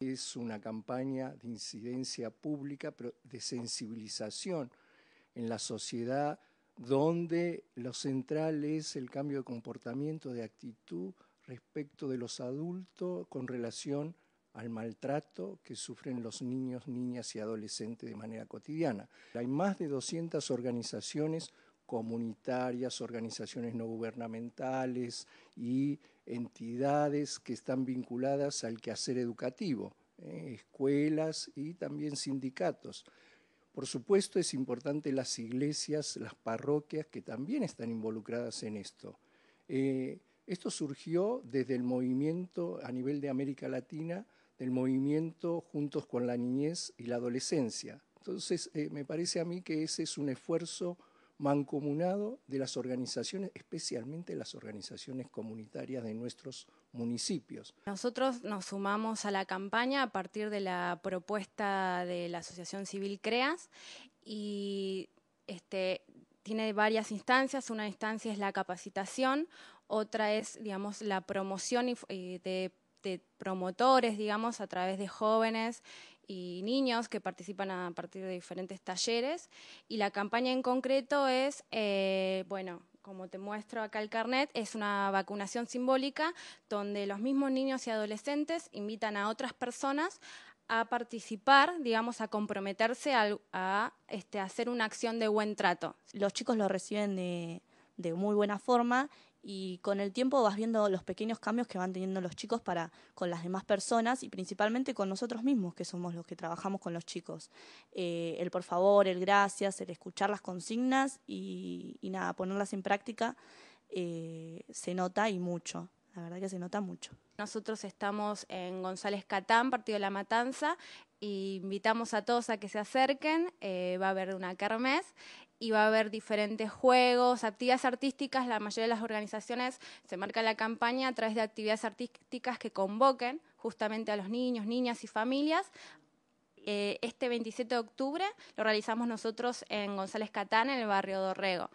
Es una campaña de incidencia pública, pero de sensibilización en la sociedad, donde lo central es el cambio de comportamiento, de actitud respecto de los adultos con relación al maltrato que sufren los niños, niñas y adolescentes de manera cotidiana. Hay más de 200 organizaciones comunitarias, organizaciones no gubernamentales y entidades que están vinculadas al quehacer educativo, eh, escuelas y también sindicatos. Por supuesto es importante las iglesias, las parroquias que también están involucradas en esto. Eh, esto surgió desde el movimiento a nivel de América Latina, del movimiento Juntos con la Niñez y la Adolescencia. Entonces, eh, me parece a mí que ese es un esfuerzo mancomunado de las organizaciones, especialmente las organizaciones comunitarias de nuestros municipios. Nosotros nos sumamos a la campaña a partir de la propuesta de la Asociación Civil CREAS y este, tiene varias instancias. Una instancia es la capacitación, otra es, digamos, la promoción eh, de de promotores, digamos, a través de jóvenes y niños que participan a partir de diferentes talleres. Y la campaña en concreto es, eh, bueno, como te muestro acá el carnet, es una vacunación simbólica donde los mismos niños y adolescentes invitan a otras personas a participar, digamos, a comprometerse a, este, hacer una acción de buen trato. Los chicos lo reciben de muy buena forma y con el tiempo vas viendo los pequeños cambios que van teniendo los chicos para con las demás personas y principalmente con nosotros mismos que somos los que trabajamos con los chicos eh, el por favor el gracias el escuchar las consignas y, nada ponerlas en práctica eh, se nota y mucho la verdad que se nota mucho nosotros estamos en González Catán partido de la Matanza e invitamos a todos a que se acerquen eh, va a haber una kermés y va a haber diferentes juegos, actividades artísticas. La mayoría de las organizaciones se marca la campaña a través de actividades artísticas que convoquen justamente a los niños, niñas y familias eh, este 27 de octubre lo realizamos nosotros en González Catán, en el barrio Dorrego.